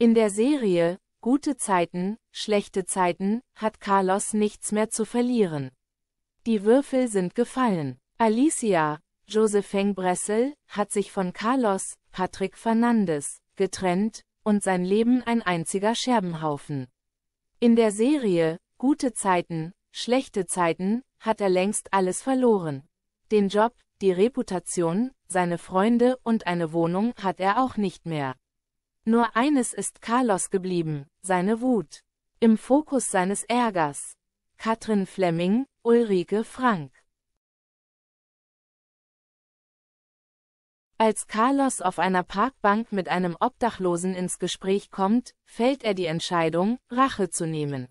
In der Serie Gute Zeiten, schlechte Zeiten hat Carlos nichts mehr zu verlieren. Die Würfel sind gefallen. Alicia, Josephine Bressel, hat sich von Carlos, Patrick Fernandes, getrennt, und sein Leben ein einziger Scherbenhaufen. In der Serie Gute Zeiten, schlechte Zeiten hat er längst alles verloren. Den Job, die Reputation, seine Freunde und eine Wohnung hat er auch nicht mehr. Nur eines ist Carlos geblieben, seine Wut. Im Fokus seines Ärgers. Katrin Fleming, Ulrike Frank. Als Carlos auf einer Parkbank mit einem Obdachlosen ins Gespräch kommt, fällt er die Entscheidung, Rache zu nehmen.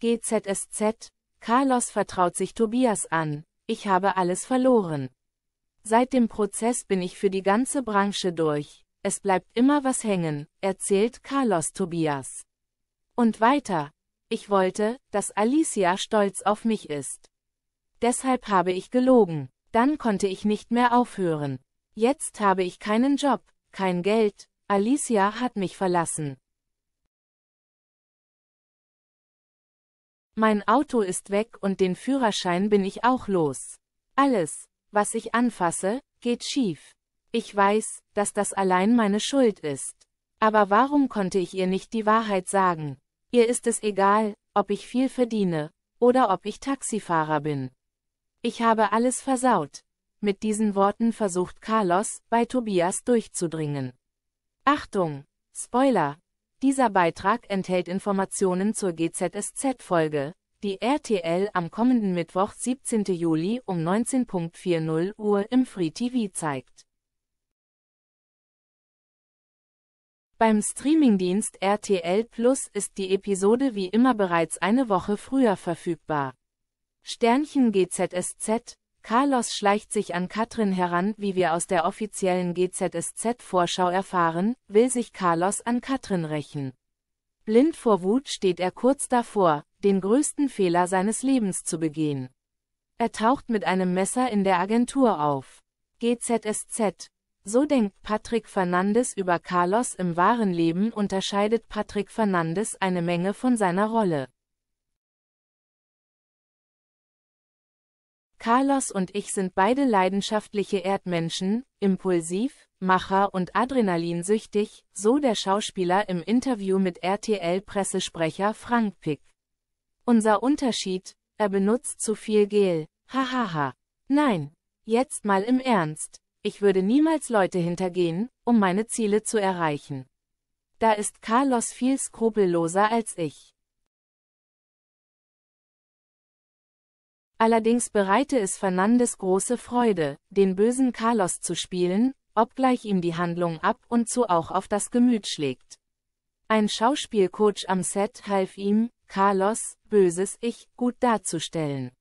GZSZ, Carlos vertraut sich Tobias an, ich habe alles verloren. Seit dem Prozess bin ich für die ganze Branche durch es bleibt immer was hängen, erzählt Carlos Tobias. Und weiter, ich wollte, dass Alicia stolz auf mich ist. Deshalb habe ich gelogen, dann konnte ich nicht mehr aufhören. Jetzt habe ich keinen Job, kein Geld, Alicia hat mich verlassen. Mein Auto ist weg und den Führerschein bin ich auch los. Alles, was ich anfasse, geht schief. Ich weiß, dass das allein meine Schuld ist. Aber warum konnte ich ihr nicht die Wahrheit sagen? Ihr ist es egal, ob ich viel verdiene, oder ob ich Taxifahrer bin. Ich habe alles versaut. Mit diesen Worten versucht Carlos, bei Tobias durchzudringen. Achtung! Spoiler! Dieser Beitrag enthält Informationen zur GZSZ-Folge, die RTL am kommenden Mittwoch 17. Juli um 19.40 Uhr im Free TV zeigt. Beim Streamingdienst RTL Plus ist die Episode wie immer bereits eine Woche früher verfügbar. Sternchen GZSZ Carlos schleicht sich an Katrin heran, wie wir aus der offiziellen GZSZ-Vorschau erfahren, will sich Carlos an Katrin rächen. Blind vor Wut steht er kurz davor, den größten Fehler seines Lebens zu begehen. Er taucht mit einem Messer in der Agentur auf. GZSZ so denkt Patrick Fernandes über Carlos im wahren Leben unterscheidet Patrick Fernandes eine Menge von seiner Rolle. Carlos und ich sind beide leidenschaftliche Erdmenschen, impulsiv, Macher und adrenalinsüchtig, so der Schauspieler im Interview mit RTL-Pressesprecher Frank Pick. Unser Unterschied, er benutzt zu viel Gel, hahaha. Nein, jetzt mal im Ernst, ich würde niemals Leute hintergehen, um meine Ziele zu erreichen. Da ist Carlos viel skrupelloser als ich. Allerdings bereite es Fernandes große Freude, den bösen Carlos zu spielen, obgleich ihm die Handlung ab und zu auch auf das Gemüt schlägt. Ein Schauspielcoach am Set half ihm, Carlos, böses Ich, gut darzustellen.